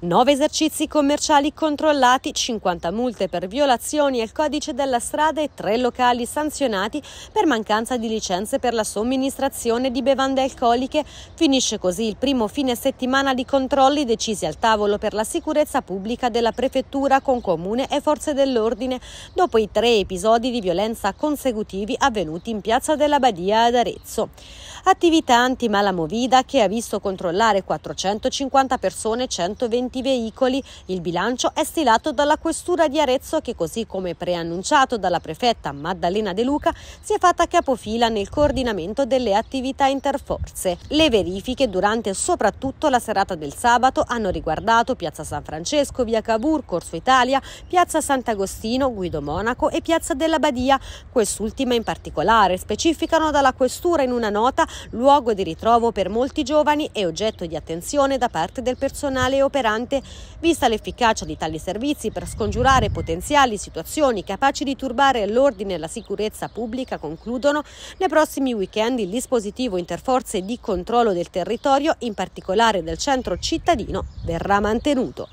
9 esercizi commerciali controllati, 50 multe per violazioni al codice della strada e 3 locali sanzionati per mancanza di licenze per la somministrazione di bevande alcoliche. Finisce così il primo fine settimana di controlli decisi al tavolo per la sicurezza pubblica della prefettura con comune e forze dell'ordine, dopo i tre episodi di violenza consecutivi avvenuti in piazza della Badia ad Arezzo. Attività antimalamovida che ha visto controllare 450 persone e 120 veicoli. Il bilancio è stilato dalla Questura di Arezzo che così come preannunciato dalla prefetta Maddalena De Luca si è fatta capofila nel coordinamento delle attività interforze. Le verifiche durante soprattutto la serata del sabato hanno riguardato Piazza San Francesco, Via Cavour, Corso Italia, Piazza Sant'Agostino, Guido Monaco e Piazza della Badia. Quest'ultima in particolare specificano dalla Questura in una nota luogo di ritrovo per molti giovani e oggetto di attenzione da parte del personale operante, vista l'efficacia di tali servizi per scongiurare potenziali situazioni capaci di turbare l'ordine e la sicurezza pubblica, concludono nei prossimi weekend il dispositivo interforze di controllo del territorio, in particolare del centro cittadino, verrà mantenuto.